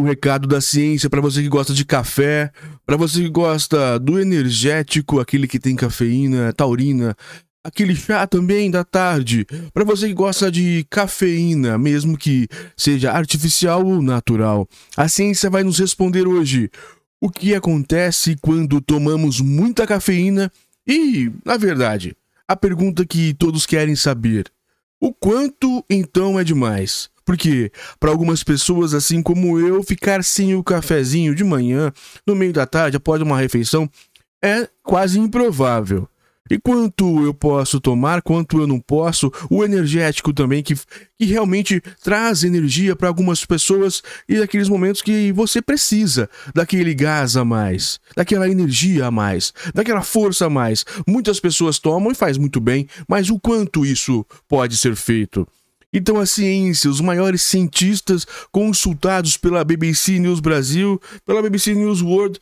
um recado da ciência para você que gosta de café, para você que gosta do energético, aquele que tem cafeína, taurina, aquele chá também da tarde, para você que gosta de cafeína, mesmo que seja artificial ou natural. A ciência vai nos responder hoje o que acontece quando tomamos muita cafeína e, na verdade, a pergunta que todos querem saber: o quanto então é demais? Porque para algumas pessoas assim como eu, ficar sem o cafezinho de manhã, no meio da tarde, após uma refeição, é quase improvável. E quanto eu posso tomar, quanto eu não posso, o energético também, que, que realmente traz energia para algumas pessoas e daqueles momentos que você precisa daquele gás a mais, daquela energia a mais, daquela força a mais. Muitas pessoas tomam e faz muito bem, mas o quanto isso pode ser feito? Então a ciência, os maiores cientistas consultados pela BBC News Brasil, pela BBC News World,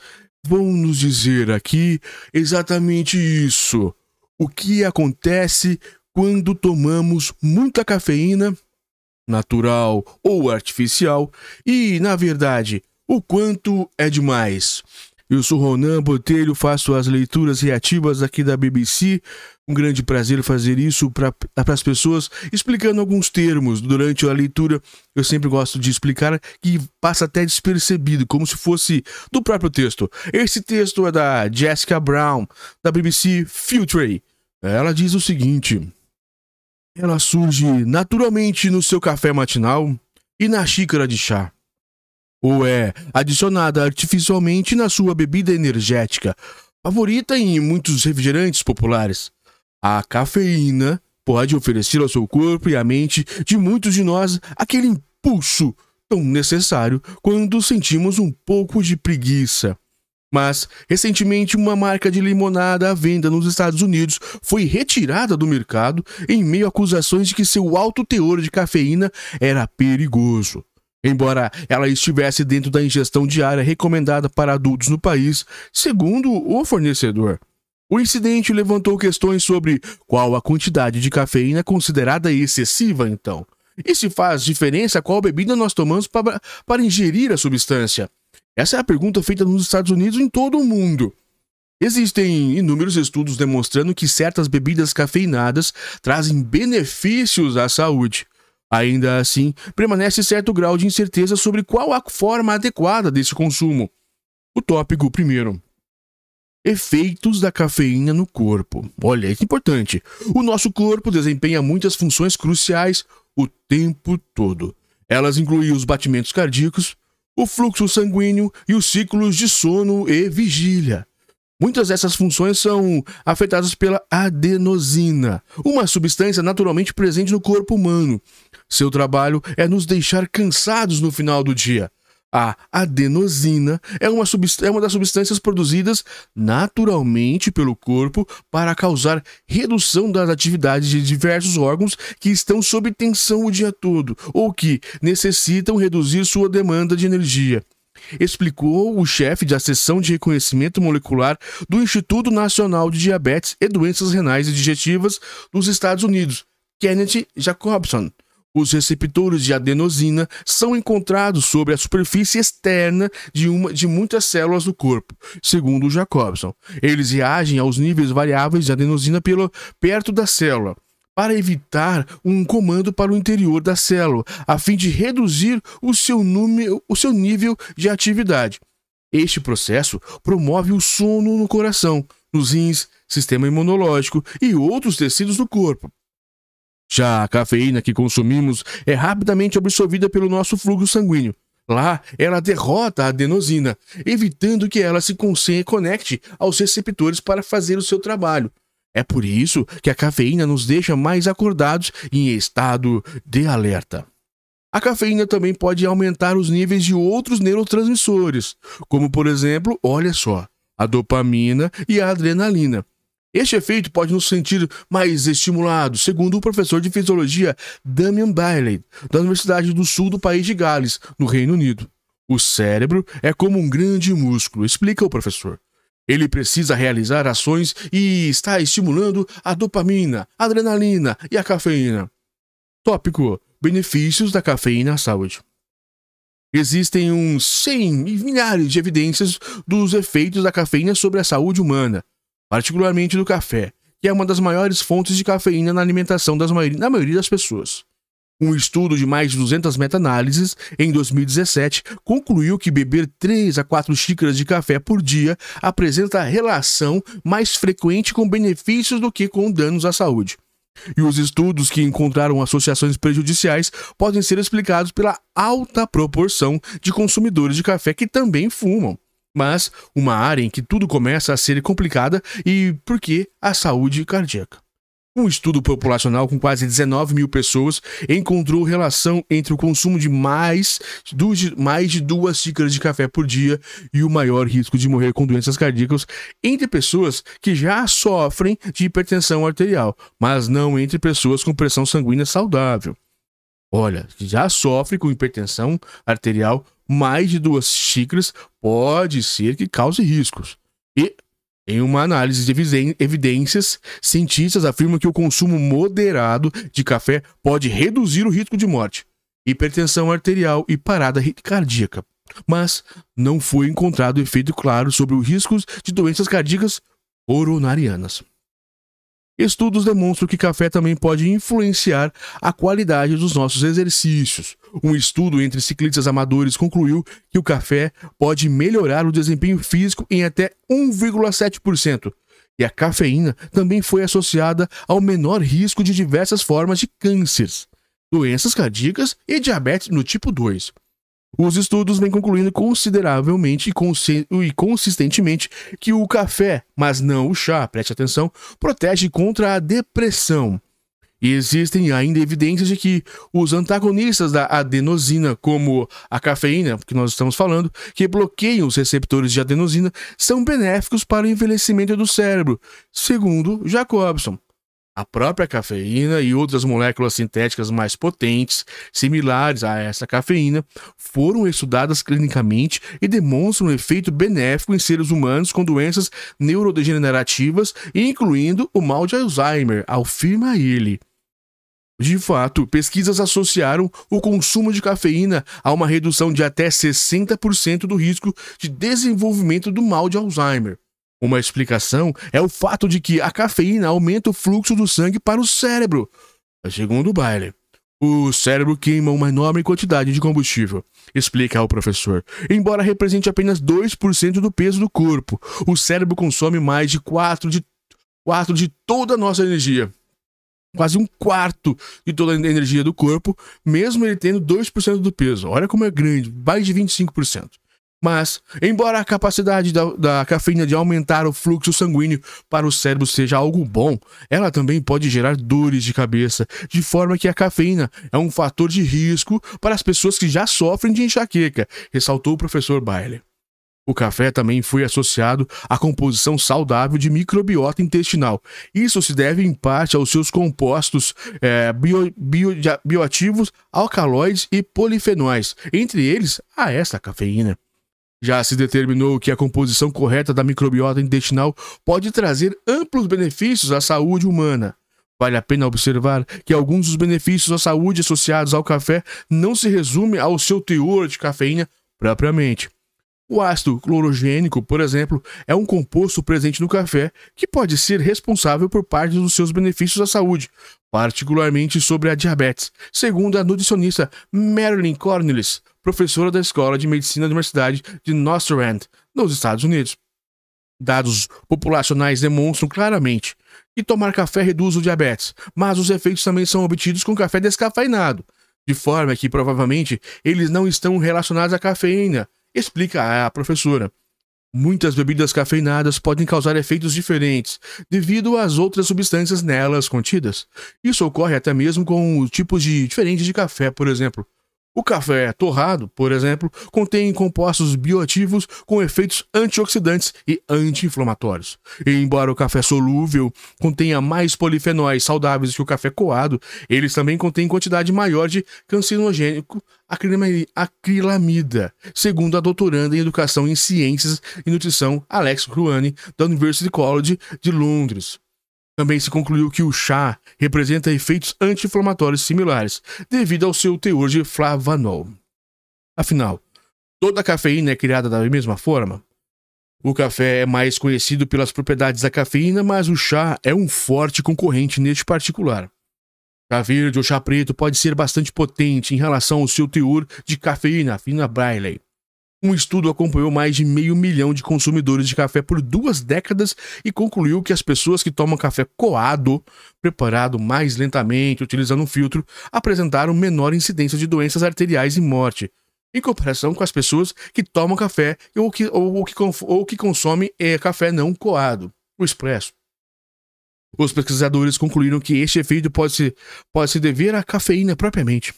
vão nos dizer aqui exatamente isso. O que acontece quando tomamos muita cafeína, natural ou artificial, e, na verdade, o quanto é demais. Eu sou Ronan Botelho, faço as leituras reativas aqui da BBC. Um grande prazer fazer isso para as pessoas, explicando alguns termos. Durante a leitura, eu sempre gosto de explicar que passa até despercebido, como se fosse do próprio texto. Esse texto é da Jessica Brown, da BBC Future. Ela diz o seguinte: Ela surge naturalmente no seu café matinal e na xícara de chá ou é adicionada artificialmente na sua bebida energética, favorita em muitos refrigerantes populares. A cafeína pode oferecer ao seu corpo e à mente de muitos de nós aquele impulso tão necessário quando sentimos um pouco de preguiça. Mas, recentemente, uma marca de limonada à venda nos Estados Unidos foi retirada do mercado em meio a acusações de que seu alto teor de cafeína era perigoso embora ela estivesse dentro da ingestão diária recomendada para adultos no país, segundo o fornecedor. O incidente levantou questões sobre qual a quantidade de cafeína considerada excessiva, então. E se faz diferença qual bebida nós tomamos para, para ingerir a substância? Essa é a pergunta feita nos Estados Unidos e em todo o mundo. Existem inúmeros estudos demonstrando que certas bebidas cafeinadas trazem benefícios à saúde. Ainda assim, permanece certo grau de incerteza sobre qual a forma adequada desse consumo. O tópico primeiro. Efeitos da cafeína no corpo. Olha, é importante. O nosso corpo desempenha muitas funções cruciais o tempo todo. Elas incluem os batimentos cardíacos, o fluxo sanguíneo e os ciclos de sono e vigília. Muitas dessas funções são afetadas pela adenosina, uma substância naturalmente presente no corpo humano. Seu trabalho é nos deixar cansados no final do dia. A adenosina é uma, é uma das substâncias produzidas naturalmente pelo corpo para causar redução das atividades de diversos órgãos que estão sob tensão o dia todo ou que necessitam reduzir sua demanda de energia explicou o chefe da seção de reconhecimento molecular do Instituto Nacional de Diabetes e Doenças Renais e Digestivas dos Estados Unidos, Kenneth Jacobson. Os receptores de adenosina são encontrados sobre a superfície externa de, uma, de muitas células do corpo, segundo Jacobson. Eles reagem aos níveis variáveis de adenosina pelo, perto da célula para evitar um comando para o interior da célula, a fim de reduzir o seu, número, o seu nível de atividade. Este processo promove o sono no coração, nos rins, sistema imunológico e outros tecidos do corpo. Já a cafeína que consumimos é rapidamente absorvida pelo nosso fluxo sanguíneo. Lá, ela derrota a adenosina, evitando que ela se conecte aos receptores para fazer o seu trabalho, é por isso que a cafeína nos deixa mais acordados e em estado de alerta. A cafeína também pode aumentar os níveis de outros neurotransmissores, como por exemplo, olha só, a dopamina e a adrenalina. Este efeito pode nos sentir mais estimulados, segundo o professor de fisiologia Damian Bailey, da Universidade do Sul do país de Gales, no Reino Unido. O cérebro é como um grande músculo, explica o professor. Ele precisa realizar ações e está estimulando a dopamina, a adrenalina e a cafeína. Tópico: Benefícios da cafeína à saúde. Existem uns 100 e milhares de evidências dos efeitos da cafeína sobre a saúde humana, particularmente do café, que é uma das maiores fontes de cafeína na alimentação das maioria, maioria das pessoas. Um estudo de mais de 200 meta-análises em 2017 concluiu que beber 3 a 4 xícaras de café por dia apresenta relação mais frequente com benefícios do que com danos à saúde. E os estudos que encontraram associações prejudiciais podem ser explicados pela alta proporção de consumidores de café que também fumam. Mas uma área em que tudo começa a ser complicada e por que a saúde cardíaca. Um estudo populacional com quase 19 mil pessoas encontrou relação entre o consumo de mais, do, mais de duas xícaras de café por dia e o maior risco de morrer com doenças cardíacas entre pessoas que já sofrem de hipertensão arterial, mas não entre pessoas com pressão sanguínea saudável. Olha, já sofre com hipertensão arterial mais de duas xícaras, pode ser que cause riscos. E em uma análise de evidências, cientistas afirmam que o consumo moderado de café pode reduzir o risco de morte, hipertensão arterial e parada cardíaca. Mas não foi encontrado efeito claro sobre os riscos de doenças cardíacas coronarianas. Estudos demonstram que café também pode influenciar a qualidade dos nossos exercícios. Um estudo entre ciclistas amadores concluiu que o café pode melhorar o desempenho físico em até 1,7%. E a cafeína também foi associada ao menor risco de diversas formas de cânceres, doenças cardíacas e diabetes no tipo 2. Os estudos vêm concluindo consideravelmente e consistentemente que o café, mas não o chá, preste atenção, protege contra a depressão. E existem ainda evidências de que os antagonistas da adenosina, como a cafeína, que nós estamos falando, que bloqueiam os receptores de adenosina, são benéficos para o envelhecimento do cérebro, segundo Jacobson. A própria cafeína e outras moléculas sintéticas mais potentes, similares a essa cafeína, foram estudadas clinicamente e demonstram um efeito benéfico em seres humanos com doenças neurodegenerativas, incluindo o mal de Alzheimer, afirma ele. De fato, pesquisas associaram o consumo de cafeína a uma redução de até 60% do risco de desenvolvimento do mal de Alzheimer. Uma explicação é o fato de que a cafeína aumenta o fluxo do sangue para o cérebro. Segundo Bailey, o cérebro queima uma enorme quantidade de combustível, explica o professor. Embora represente apenas 2% do peso do corpo, o cérebro consome mais de 4 de, 4 de toda a nossa energia. Quase um quarto de toda a energia do corpo, mesmo ele tendo 2% do peso. Olha como é grande, mais de 25%. Mas, embora a capacidade da, da, cafeína de aumentar o fluxo sanguíneo para o cérebro seja algo bom, ela também pode gerar dores de cabeça, de forma que a cafeína é um fator de risco para as pessoas que já sofrem de enxaqueca, ressaltou o professor Bailey. O café também foi associado à composição saudável de microbiota intestinal. Isso se deve em parte aos seus compostos é, bio, bio, bioativos, alcaloides e polifenóis, entre eles a esta cafeína. Já se determinou que a composição correta da microbiota intestinal pode trazer amplos benefícios à saúde humana. Vale a pena observar que alguns dos benefícios à saúde associados ao café não se resume ao seu teor de cafeína propriamente. O ácido clorogênico, por exemplo, é um composto presente no café que pode ser responsável por parte dos seus benefícios à saúde, particularmente sobre a diabetes, segundo a nutricionista Marilyn Cornelis, professora da Escola de Medicina da Universidade de Nostrand, nos Estados Unidos. Dados populacionais demonstram claramente que tomar café reduz o diabetes, mas os efeitos também são obtidos com café descafeinado, de forma que provavelmente eles não estão relacionados à cafeína, Explica a professora. Muitas bebidas cafeinadas podem causar efeitos diferentes devido às outras substâncias nelas contidas. Isso ocorre até mesmo com tipos de diferentes de café, por exemplo. O café é torrado, por exemplo, contém compostos bioativos com efeitos antioxidantes e anti-inflamatórios. Embora o café solúvel contenha mais polifenóis saudáveis que o café coado, eles também contêm quantidade maior de carcinogênico acrilamida, segundo a doutoranda em Educação em Ciências e Nutrição Alex Cruani, da University College de Londres. Também se concluiu que o chá representa efeitos anti-inflamatórios similares, devido ao seu teor de flavanol. Afinal, toda a cafeína é criada da mesma forma? O café é mais conhecido pelas propriedades da cafeína, mas o chá é um forte concorrente neste particular. Chá verde ou chá preto pode ser bastante potente em relação ao seu teor de cafeína, afina Briley. Um estudo acompanhou mais de meio milhão de consumidores de café por duas décadas e concluiu que as pessoas que tomam café coado, preparado mais lentamente, utilizando um filtro, apresentaram menor incidência de doenças arteriais e morte, em comparação com as pessoas que tomam café ou que, ou, ou que, ou que consomem é, café não coado, o expresso. Os pesquisadores concluíram que este efeito pode se, pode se dever à cafeína propriamente.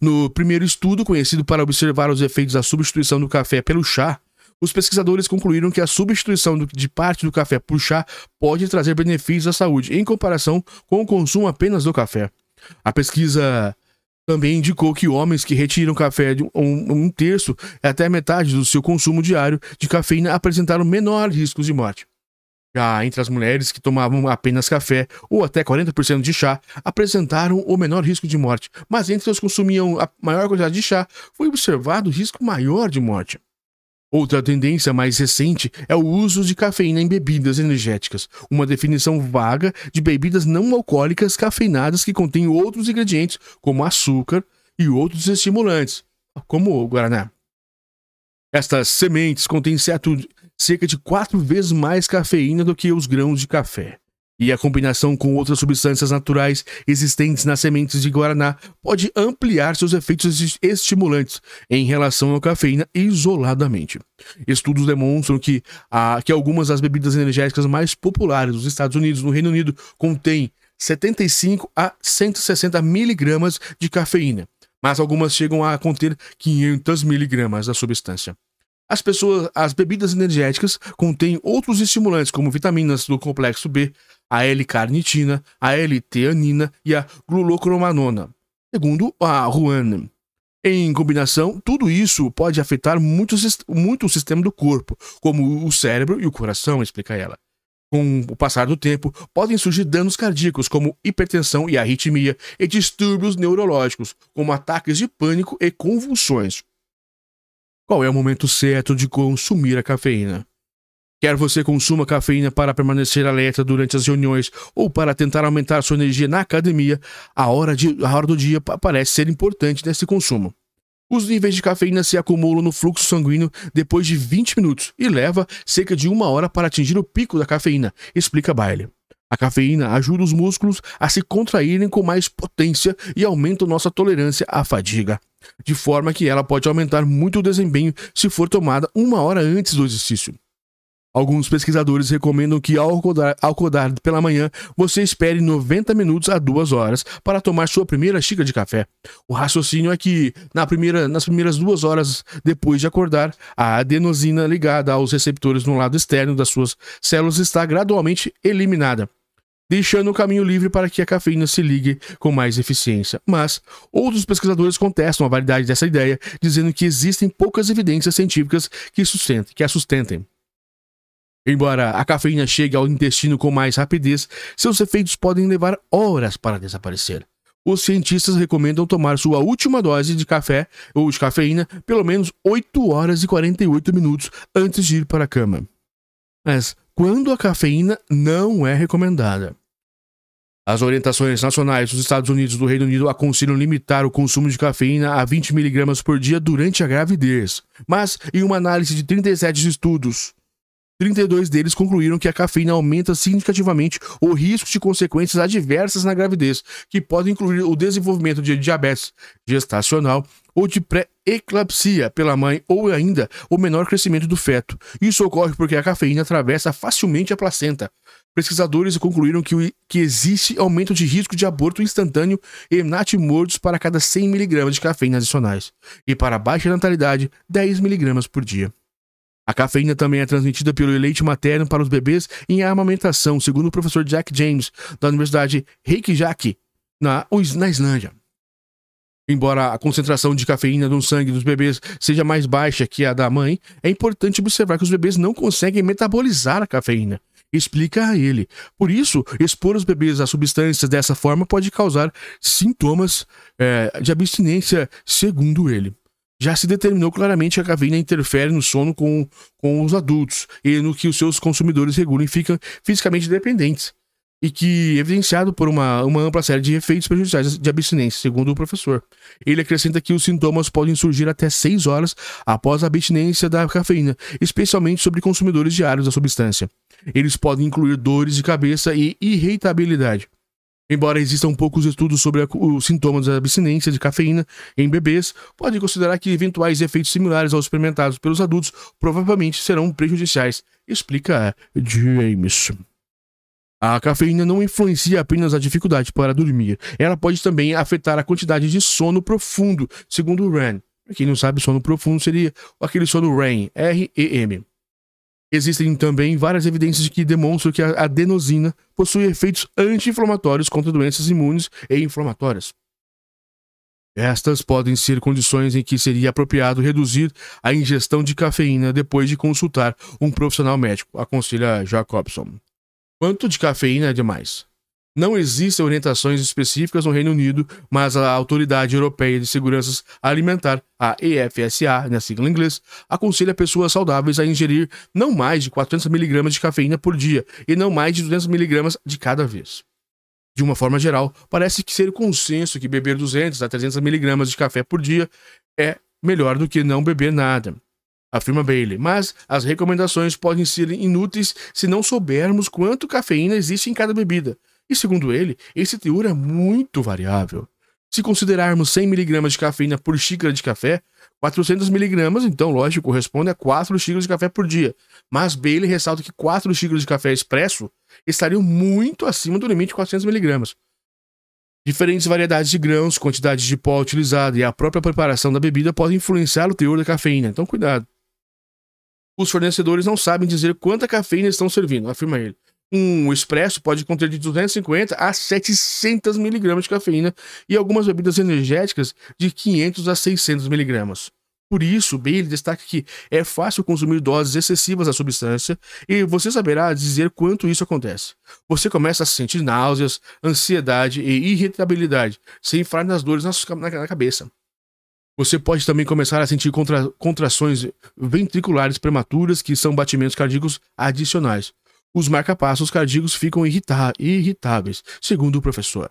No primeiro estudo, conhecido para observar os efeitos da substituição do café pelo chá, os pesquisadores concluíram que a substituição de parte do café por chá pode trazer benefícios à saúde, em comparação com o consumo apenas do café. A pesquisa também indicou que homens que retiram café de um, um terço até metade do seu consumo diário de cafeína apresentaram menores riscos de morte. Já entre as mulheres que tomavam apenas café ou até 40% de chá, apresentaram o menor risco de morte, mas entre os que consumiam a maior quantidade de chá, foi observado risco maior de morte. Outra tendência mais recente é o uso de cafeína em bebidas energéticas, uma definição vaga de bebidas não alcoólicas cafeinadas que contêm outros ingredientes, como açúcar e outros estimulantes, como o guaraná. Estas sementes contêm certo cerca de quatro vezes mais cafeína do que os grãos de café. E a combinação com outras substâncias naturais existentes nas sementes de guaraná pode ampliar seus efeitos estimulantes em relação à cafeína isoladamente. Estudos demonstram que, que algumas das bebidas energéticas mais populares nos Estados Unidos e no Reino Unido contêm 75 a 160 miligramas de cafeína, mas algumas chegam a conter 500 miligramas da substância. As pessoas, as bebidas energéticas contêm outros estimulantes, como vitaminas do complexo B, a L-carnitina, a L-teanina e a glucromanona, segundo a Ruane. Em combinação, tudo isso pode afetar muito, muito o sistema do corpo, como o cérebro e o coração, explica ela. Com o passar do tempo, podem surgir danos cardíacos, como hipertensão e arritmia, e distúrbios neurológicos, como ataques de pânico e convulsões. Qual é o momento certo de consumir a cafeína? Quer você consuma cafeína para permanecer alerta durante as reuniões ou para tentar aumentar sua energia na academia, a hora, de, a hora do dia parece ser importante nesse consumo. Os níveis de cafeína se acumulam no fluxo sanguíneo depois de 20 minutos e leva cerca de uma hora para atingir o pico da cafeína, explica Bailey. A cafeína ajuda os músculos a se contraírem com mais potência e aumenta nossa tolerância à fadiga, de forma que ela pode aumentar muito o desempenho se for tomada uma hora antes do exercício. Alguns pesquisadores recomendam que ao acordar, ao acordar pela manhã, você espere 90 minutos a 2 horas para tomar sua primeira xícara de café. O raciocínio é que, na primeira, nas primeiras duas horas depois de acordar, a adenosina ligada aos receptores no lado externo das suas células está gradualmente eliminada deixando o caminho livre para que a cafeína se ligue com mais eficiência. Mas outros pesquisadores contestam a validade dessa ideia, dizendo que existem poucas evidências científicas que, sustentem, que a sustentem. Embora a cafeína chegue ao intestino com mais rapidez, seus efeitos podem levar horas para desaparecer. Os cientistas recomendam tomar sua última dose de café ou de cafeína pelo menos 8 horas e 48 minutos antes de ir para a cama. Mas quando a cafeína não é recomendada. As orientações nacionais dos Estados Unidos e do Reino Unido aconselham limitar o consumo de cafeína a 20 mg por dia durante a gravidez. Mas, em uma análise de 37 estudos, 32 deles concluíram que a cafeína aumenta significativamente o risco de consequências adversas na gravidez, que podem incluir o desenvolvimento de diabetes gestacional ou de pré eclampsia pela mãe ou ainda o menor crescimento do feto. Isso ocorre porque a cafeína atravessa facilmente a placenta. Pesquisadores concluíram que, que existe aumento de risco de aborto instantâneo e natimortos para cada 100 mg de cafeína adicionais e para baixa natalidade, 10 mg por dia. A cafeína também é transmitida pelo leite materno para os bebês em amamentação, segundo o professor Jack James, da Universidade Reykjavik, na, na Islândia. Embora a concentração de cafeína no sangue dos bebês seja mais baixa que a da mãe, é importante observar que os bebês não conseguem metabolizar a cafeína. Explica a ele. Por isso, expor os bebês a substâncias dessa forma pode causar sintomas é, de abstinência, segundo ele. Já se determinou claramente que a cafeína interfere no sono com, com os adultos e no que os seus consumidores regulam e ficam fisicamente dependentes e que é evidenciado por uma, uma ampla série de efeitos prejudiciais de abstinência, segundo o professor. Ele acrescenta que os sintomas podem surgir até 6 horas após a abstinência da cafeína, especialmente sobre consumidores diários da substância. Eles podem incluir dores de cabeça e irritabilidade. Embora existam poucos estudos sobre os sintomas da abstinência de cafeína em bebês, pode considerar que eventuais efeitos similares aos experimentados pelos adultos provavelmente serão prejudiciais, explica James. A cafeína não influencia apenas a dificuldade para dormir, ela pode também afetar a quantidade de sono profundo, segundo o Para quem não sabe, sono profundo seria aquele sono REM, R-E-M. Existem também várias evidências que demonstram que a adenosina possui efeitos anti-inflamatórios contra doenças imunes e inflamatórias. Estas podem ser condições em que seria apropriado reduzir a ingestão de cafeína depois de consultar um profissional médico, aconselha Jacobson. Quanto de cafeína é demais? Não existem orientações específicas no Reino Unido, mas a Autoridade Europeia de Segurança Alimentar, a EFSA, na sigla inglesa, aconselha pessoas saudáveis a ingerir não mais de 400 mg de cafeína por dia e não mais de 200 mg de cada vez. De uma forma geral, parece que ser consenso que beber 200 a 300 mg de café por dia é melhor do que não beber nada afirma Bailey, mas as recomendações podem ser inúteis se não soubermos quanto cafeína existe em cada bebida. E segundo ele, esse teor é muito variável. Se considerarmos 100 mg de cafeína por xícara de café, 400 mg, então, lógico, corresponde a 4 xícaras de café por dia. Mas Bailey ressalta que 4 xícaras de café expresso estariam muito acima do limite de 400 mg. Diferentes variedades de grãos, quantidades de pó utilizada e a própria preparação da bebida podem influenciar o teor da cafeína, então cuidado os fornecedores não sabem dizer quanta cafeína estão servindo, afirma ele. Um expresso pode conter de 250 a 700 miligramas de cafeína e algumas bebidas energéticas de 500 a 600 miligramas. Por isso, Bailey destaca que é fácil consumir doses excessivas da substância e você saberá dizer quanto isso acontece. Você começa a sentir náuseas, ansiedade e irritabilidade, sem falar nas dores na cabeça. Você pode também começar a sentir contra, contrações ventriculares prematuras, que são batimentos cardíacos adicionais. Os marcapassos cardíacos ficam irrita irritáveis, segundo o professor.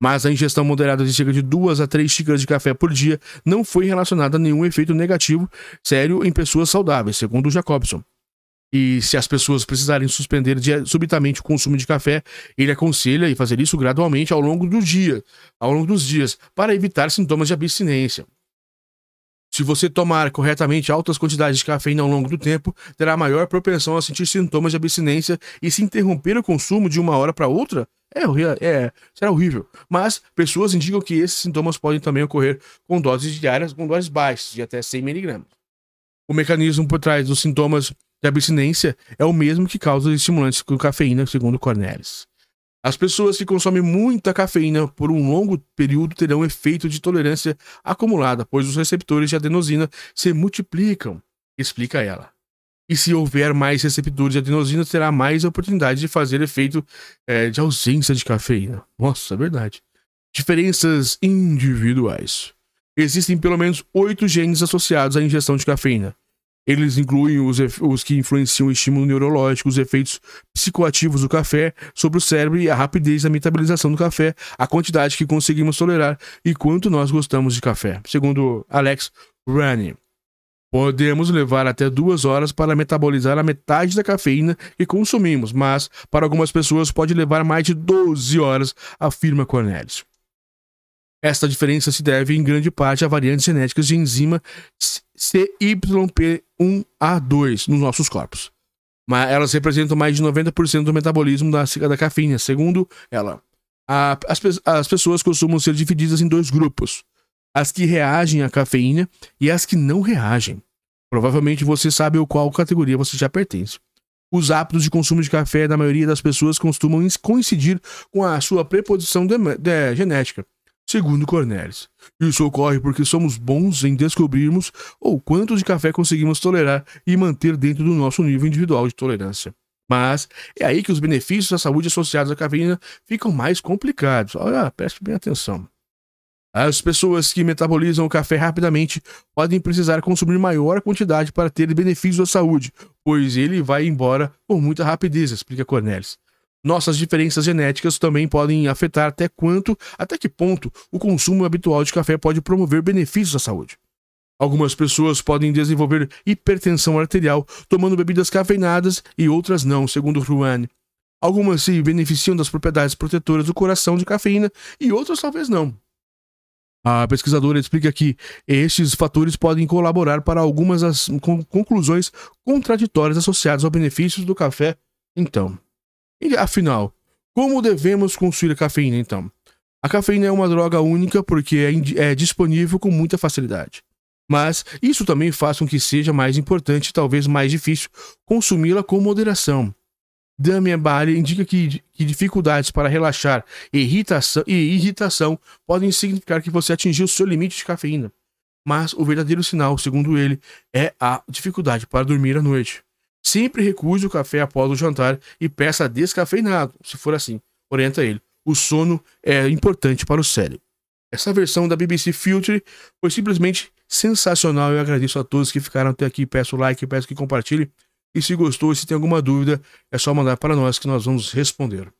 Mas a ingestão moderada de cerca de 2 a 3 xícaras de café por dia não foi relacionada a nenhum efeito negativo sério em pessoas saudáveis, segundo Jacobson. E se as pessoas precisarem suspender subitamente o consumo de café, ele aconselha e fazer isso gradualmente ao longo do dia, ao longo dos dias, para evitar sintomas de abstinência. Se você tomar corretamente altas quantidades de cafeína ao longo do tempo, terá maior propensão a sentir sintomas de abstinência e se interromper o consumo de uma hora para outra é, é, será horrível. Mas pessoas indicam que esses sintomas podem também ocorrer com doses diárias, com doses baixas, de até 100 mg. O mecanismo por trás dos sintomas de abstinência é o mesmo que causa os estimulantes com cafeína, segundo Cornelis. As pessoas que consomem muita cafeína por um longo período terão efeito de tolerância acumulada, pois os receptores de adenosina se multiplicam, explica ela. E se houver mais receptores de adenosina, terá mais oportunidade de fazer efeito é, de ausência de cafeína. Nossa, é verdade. Diferenças individuais. Existem pelo menos oito genes associados à ingestão de cafeína. Eles incluem os, os que influenciam o estímulo neurológico, os efeitos psicoativos do café sobre o cérebro e a rapidez da metabolização do café, a quantidade que conseguimos tolerar e quanto nós gostamos de café. Segundo Alex Rani. Podemos levar até duas horas para metabolizar a metade da cafeína que consumimos, mas para algumas pessoas pode levar mais de 12 horas, afirma Cornelius. Esta diferença se deve em grande parte a variantes genéticas de enzima CYP1A2 nos nossos corpos. Mas elas representam mais de 90% do metabolismo da, da cafeína, segundo ela. A, as, as pessoas costumam ser divididas em dois grupos: as que reagem à cafeína e as que não reagem. Provavelmente você sabe a qual categoria você já pertence. Os hábitos de consumo de café da maioria das pessoas costumam coincidir com a sua preposição de, de, genética segundo Cornelis. Isso ocorre porque somos bons em descobrirmos ou quanto de café conseguimos tolerar e manter dentro do nosso nível individual de tolerância. Mas é aí que os benefícios à saúde associados à cafeína ficam mais complicados. Olha, preste bem atenção. As pessoas que metabolizam o café rapidamente podem precisar consumir maior quantidade para ter benefícios à saúde, pois ele vai embora com muita rapidez, explica Cornelis. Nossas diferenças genéticas também podem afetar até quanto, até que ponto, o consumo habitual de café pode promover benefícios à saúde. Algumas pessoas podem desenvolver hipertensão arterial tomando bebidas cafeinadas e outras não, segundo Ruan. Algumas se beneficiam das propriedades protetoras do coração de cafeína e outras talvez não. A pesquisadora explica que estes fatores podem colaborar para algumas das conclusões contraditórias associadas aos benefícios do café. Então, e afinal, como devemos consumir a cafeína então? A cafeína é uma droga única porque é, é disponível com muita facilidade. Mas isso também faz com que seja mais importante, talvez mais difícil, consumi-la com moderação. Damien Bale indica que, que, dificuldades para relaxar e irritação, e irritação podem significar que você atingiu o seu limite de cafeína. Mas o verdadeiro sinal, segundo ele, é a dificuldade para dormir à noite. Sempre recuse o café após o jantar e peça descafeinado, se for assim. Orienta ele. O sono é importante para o cérebro. Essa versão da BBC Future foi simplesmente sensacional. Eu agradeço a todos que ficaram até aqui. Peço like, peço que compartilhe. E se gostou, se tem alguma dúvida, é só mandar para nós que nós vamos responder.